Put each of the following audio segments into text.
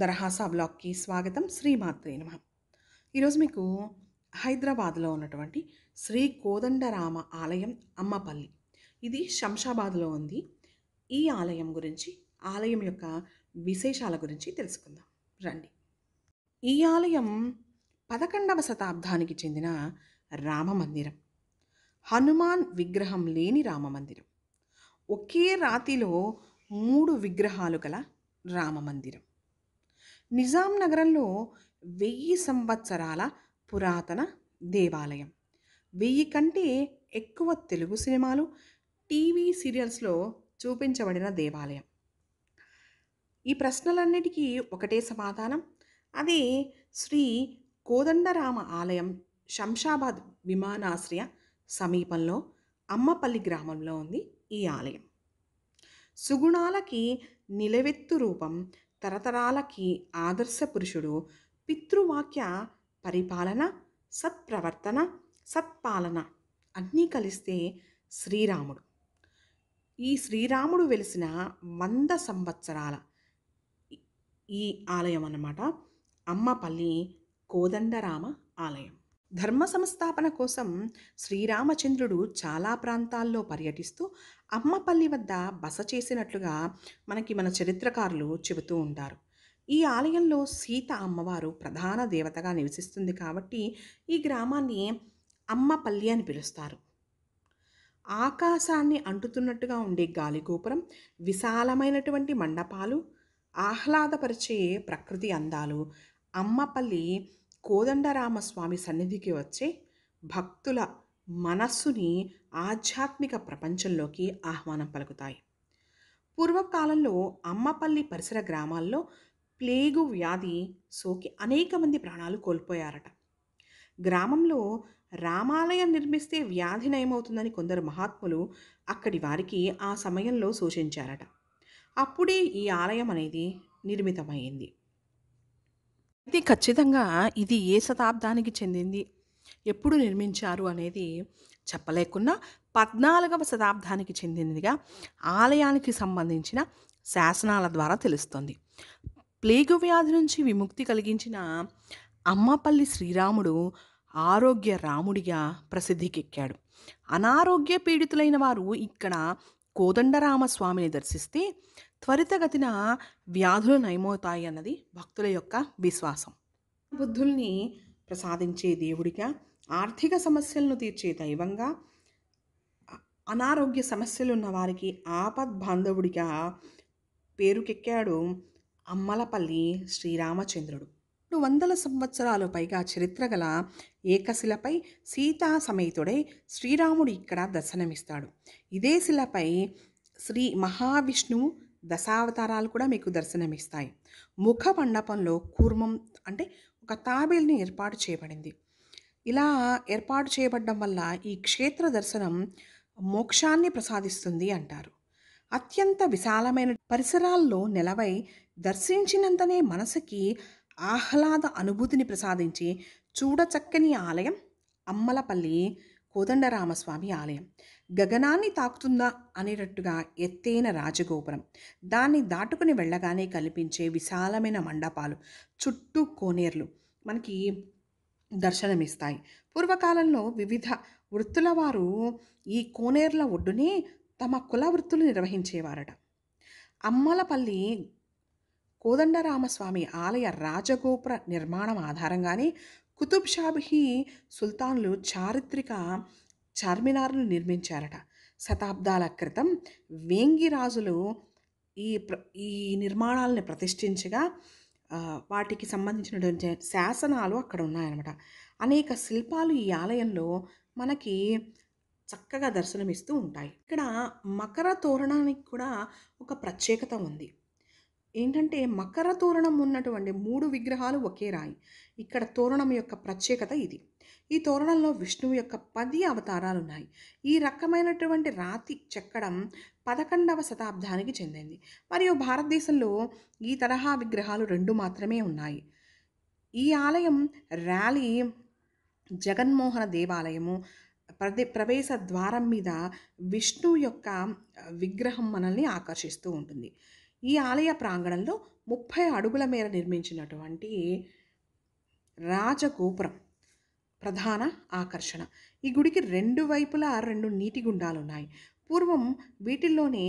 దరహాసా బ్లాగ్కి స్వాగతం శ్రీమాత్రే నమ ఈరోజు మీకు హైదరాబాద్లో ఉన్నటువంటి శ్రీ కోదండరామ ఆలయం అమ్మపల్లి ఇది శంషాబాద్లో ఉంది ఈ ఆలయం గురించి ఆలయం యొక్క విశేషాల గురించి తెలుసుకుందాం రండి ఈ ఆలయం పదకొండవ శతాబ్దానికి చెందిన రామమందిరం హనుమాన్ విగ్రహం లేని రామమందిరం ఒకే రాతిలో మూడు విగ్రహాలు గల రామమందిరం నిజాం నగరంలో వెయ్యి సంవత్సరాల పురాతన దేవాలయం వెయ్యి కంటే ఎక్కువ తెలుగు సినిమాలు టీవీ సీరియల్స్లో చూపించబడిన దేవాలయం ఈ ప్రశ్నలన్నిటికీ ఒకటే సమాధానం అదే శ్రీ కోదండరామ ఆలయం శంషాబాద్ విమానాశ్రయ సమీపంలో అమ్మపల్లి గ్రామంలో ఉంది ఈ ఆలయం సుగుణాలకి నిలవెత్తు రూపం తరతరాలకి ఆదర్శ పురుషుడు పితృవాక్య పరిపాలన సత్ప్రవర్తన సత్పాలన అన్నీ కలిస్తే శ్రీరాముడు ఈ శ్రీరాముడు వెలిసిన వంద సంవత్సరాల ఈ ఆలయం అన్నమాట అమ్మపల్లి కోదండరామ ఆలయం ధర్మ సంస్థాపన కోసం శ్రీరామచంద్రుడు చాలా ప్రాంతాల్లో పర్యటిస్తూ అమ్మపల్లి వద్ద బస చేసినట్లుగా మనకి మన చరిత్రకారులు చెబుతూ ఉంటారు ఈ ఆలయంలో సీత అమ్మవారు ప్రధాన దేవతగా నివసిస్తుంది కాబట్టి ఈ గ్రామాన్ని అమ్మపల్లి అని పిలుస్తారు ఆకాశాన్ని అంటుతున్నట్టుగా ఉండే గాలిగోపురం విశాలమైనటువంటి మండపాలు ఆహ్లాదపరిచే ప్రకృతి అందాలు అమ్మపల్లి కోదండరామస్వామి సన్నిధికి వచ్చే భక్తుల మనస్సుని ఆధ్యాత్మిక ప్రపంచంలోకి ఆహ్వానం పలుకుతాయి పూర్వకాలంలో అమ్మపల్లి పరిసర గ్రామాల్లో ప్లేగు వ్యాధి సోకి అనేక మంది ప్రాణాలు కోల్పోయారట గ్రామంలో రామాలయం నిర్మిస్తే వ్యాధి నయమవుతుందని కొందరు మహాత్ములు అక్కడి వారికి ఆ సమయంలో సూచించారట అప్పుడే ఈ ఆలయం అనేది నిర్మితమైంది ఇది ఖచ్చితంగా ఇది ఏ శతాబ్దానికి చెందింది ఎప్పుడు నిర్మించారు అనేది చెప్పలేకున్నా పద్నాలుగవ శతాబ్దానికి చెందినదిగా ఆలయానికి సంబంధించిన శాసనాల ద్వారా తెలుస్తుంది ప్లేగు వ్యాధి నుంచి విముక్తి కలిగించిన అమ్మపల్లి శ్రీరాముడు ఆరోగ్య రాముడిగా ప్రసిద్ధికెక్కాడు అనారోగ్య పీడితులైన వారు ఇక్కడ కోదండరామస్వామిని దర్శిస్తే త్వరితగతిన వ్యాధులు నయమవుతాయి అన్నది భక్తుల యొక్క విశ్వాసం బుద్ధుల్ని ప్రసాదించే దేవుడిగా ఆర్థిక సమస్యలను తీర్చే దైవంగా అనారోగ్య సమస్యలు వారికి ఆపద్ బాంధవుడిగా పేరుకెక్కాడు అమ్మలపల్లి శ్రీరామచంద్రుడు రెండు వందల సంవత్సరాలు పైగా చరిత్ర గల ఏకశిలపై సీతా సమేతుడై శ్రీరాముడు ఇక్కడ దర్శనమిస్తాడు ఇదే శిలపై శ్రీ మహావిష్ణువు దశావతారాలు కూడా మీకు దర్శనమిస్తాయి ముఖ మండపంలో కూర్మం అంటే ఒక తాబేల్ని ఏర్పాటు చేయబడింది ఇలా ఏర్పాటు చేయబడడం వల్ల ఈ క్షేత్ర దర్శనం మోక్షాన్ని ప్రసాదిస్తుంది అంటారు అత్యంత విశాలమైన పరిసరాల్లో నెలవై దర్శించినంతనే మనసుకి ఆహ్లాద అనుభూతిని ప్రసాదించి చూడచక్కని ఆలయం అమ్మలపల్లి కోదండరామస్వామి ఆలయం గగనాన్ని తాకుతుందా అనేటట్టుగా ఎత్తైన రాజగోపురం దాన్ని దాటుకుని వెళ్ళగానే కల్పించే విశాలమైన మండపాలు చుట్టూ కోనేర్లు మనకి దర్శనమిస్తాయి పూర్వకాలంలో వివిధ వృత్తుల వారు ఈ కోనేర్ల ఒడ్డునే తమ కుల వృత్తులు నిర్వహించేవారట అమ్మలపల్లి కోదండరామస్వామి ఆలయ రాజగోపుర నిర్మాణం ఆధారంగానే కుతుబ్షాబిహి సుల్తాన్లు చారిత్రక చార్మినార్ను నిర్మించారట శతాబ్దాల క్రితం వేంగి రాజులు ఈ ప్ర ఈ నిర్మాణాలను ప్రతిష్ఠించగా వాటికి సంబంధించినటువంటి శాసనాలు అక్కడ ఉన్నాయన్నమాట అనేక శిల్పాలు ఈ ఆలయంలో మనకి చక్కగా దర్శనమిస్తూ ఉంటాయి ఇక్కడ మకర తోరణానికి కూడా ఒక ప్రత్యేకత ఉంది ఏంటంటే మకర తోరణం ఉన్నటువంటి మూడు విగ్రహాలు ఒకే రాయి ఇక్కడ తోరణం యొక్క ప్రత్యేకత ఇది ఈ తోరణంలో విష్ణువు యొక్క పది అవతారాలు ఉన్నాయి ఈ రకమైనటువంటి రాతి చెక్కడం పదకొండవ శతాబ్దానికి చెందింది మరియు భారతదేశంలో ఈ తరహా విగ్రహాలు రెండు మాత్రమే ఉన్నాయి ఈ ఆలయం ర్యాలీ జగన్మోహన దేవాలయము ప్రదే ప్రవేశ ద్వారం మీద విష్ణు యొక్క విగ్రహం మనల్ని ఆకర్షిస్తూ ఉంటుంది ఈ ఆలయ ప్రాంగణంలో ముప్పై అడుగుల మేర నిర్మించినటువంటి రాజగోపురం ప్రధాన ఆకర్షణ ఈ గుడికి రెండు వైపులా రెండు నీటి గుండాలు ఉన్నాయి పూర్వం వీటిల్లోనే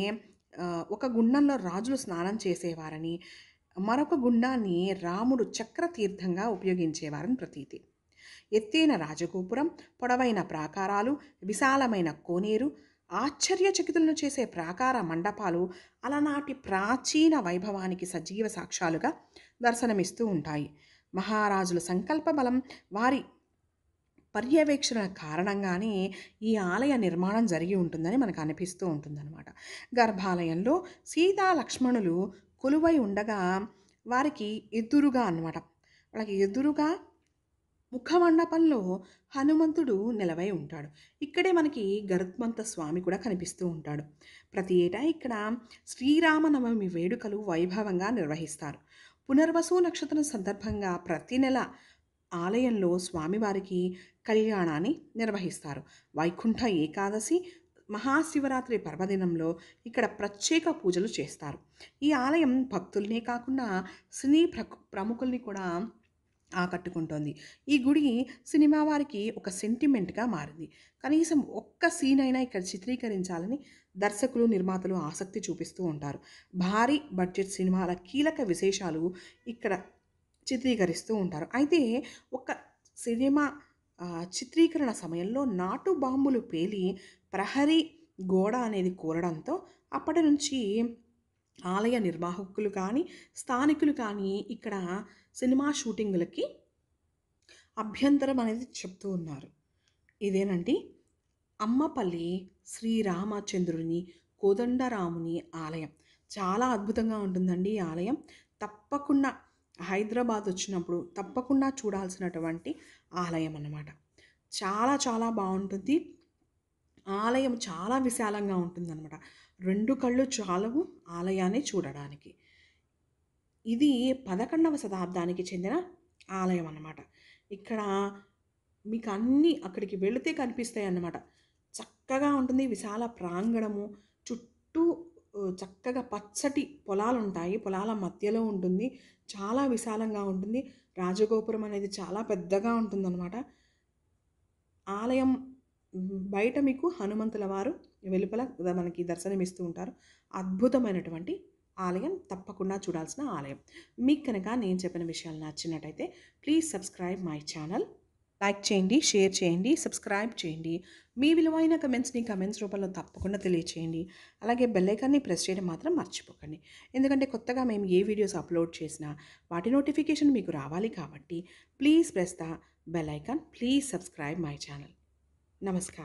ఒక గుండంలో రాజులు స్నానం చేసేవారని మరొక గుండాన్ని రాముడు చక్రతీర్థంగా ఉపయోగించేవారని ప్రతీతి ఎత్తైన రాజగోపురం పొడవైన ప్రాకారాలు విశాలమైన కోనేరు ఆశ్చర్యచకితులను చేసే ప్రాకార మండపాలు అలనాటి ప్రాచీన వైభవానికి సజీవ సాక్ష్యాలుగా దర్శనమిస్తూ ఉంటాయి మహారాజుల సంకల్ప బలం వారి పర్యవేక్షణ కారణంగానే ఈ ఆలయ నిర్మాణం జరిగి ఉంటుందని మనకు అనిపిస్తూ ఉంటుందన్నమాట గర్భాలయంలో సీతా లక్ష్మణులు కొలువై ఉండగా వారికి ఎదురుగా అనమాట వాళ్ళకి ఎదురుగా ముఖమండపంలో హనుమంతుడు నిలవై ఉంటాడు ఇక్కడే మనకి గరుత్మంత స్వామి కూడా కనిపిస్తూ ఉంటాడు ప్రతి ఏటా ఇక్కడ శ్రీరామనవమి వేడుకలు వైభవంగా నిర్వహిస్తారు పునర్వసు నక్షత్రం సందర్భంగా ప్రతి నెల ఆలయంలో స్వామివారికి కళ్యాణాన్ని నిర్వహిస్తారు వైకుంఠ ఏకాదశి మహాశివరాత్రి పర్వదినంలో ఇక్కడ ప్రత్యేక పూజలు చేస్తారు ఈ ఆలయం భక్తుల్నే కాకుండా సినీ ప్రముఖుల్ని కూడా ఆకట్టుకుంటోంది ఈ గుడి సినిమా వారికి ఒక సెంటిమెంట్గా మారింది కనీసం ఒక్క సీన్ అయినా ఇక్కడ చిత్రీకరించాలని దర్శకులు నిర్మాతలు ఆసక్తి చూపిస్తూ ఉంటారు భారీ బడ్జెట్ సినిమాల కీలక విశేషాలు ఇక్కడ చిత్రీకరిస్తూ ఉంటారు అయితే ఒక సినిమా చిత్రీకరణ సమయంలో నాటు బాంబులు పేలి ప్రహరీ గోడ అనేది కూరడంతో అప్పటి నుంచి ఆలయ నిర్వాహకులు కానీ స్థానికులు కానీ ఇక్కడ సినిమా షూటింగ్లకి అభ్యంతరం అనేది చెప్తూ ఉన్నారు ఇదేనండి అమ్మపల్లి శ్రీరామచంద్రుని కోదండరాముని ఆలయం చాలా అద్భుతంగా ఉంటుందండి ఈ ఆలయం తప్పకుండా హైదరాబాద్ వచ్చినప్పుడు తప్పకుండా చూడాల్సినటువంటి ఆలయం అన్నమాట చాలా చాలా బాగుంటుంది ఆలయం చాలా విశాలంగా ఉంటుందన్నమాట రెండు కళ్ళు చాలవు ఆలయాన్ని చూడడానికి ఇది పదకొండవ శతాబ్దానికి చెందిన ఆలయం అన్నమాట ఇక్కడ మీకు అన్నీ అక్కడికి వెళితే కనిపిస్తాయి అన్నమాట చక్కగా ఉంటుంది విశాల ప్రాంగణము చుట్టూ చక్కగా పచ్చటి పొలాలు ఉంటాయి పొలాల మధ్యలో ఉంటుంది చాలా విశాలంగా ఉంటుంది రాజగోపురం అనేది చాలా పెద్దగా ఉంటుందన్నమాట ఆలయం బయట మీకు హనుమంతుల వారు వెలుపల మనకి దర్శనమిస్తూ ఉంటారు అద్భుతమైనటువంటి ఆలయం తప్పకుండా చూడాల్సిన ఆలయం మీకు కనుక నేను చెప్పిన విషయాలు నచ్చినట్టయితే please subscribe my channel like చేయండి షేర్ చేయండి సబ్స్క్రైబ్ చేయండి మీ విలువైన కమెంట్స్ని కమెంట్స్ రూపంలో తప్పకుండా తెలియచేయండి అలాగే బెల్లైకాన్ని ప్రెస్ చేయడం మాత్రం మర్చిపోకండి ఎందుకంటే కొత్తగా మేము ఏ వీడియోస్ అప్లోడ్ చేసినా వాటి నోటిఫికేషన్ మీకు రావాలి కాబట్టి please press the bell icon please subscribe my channel నమస్కారం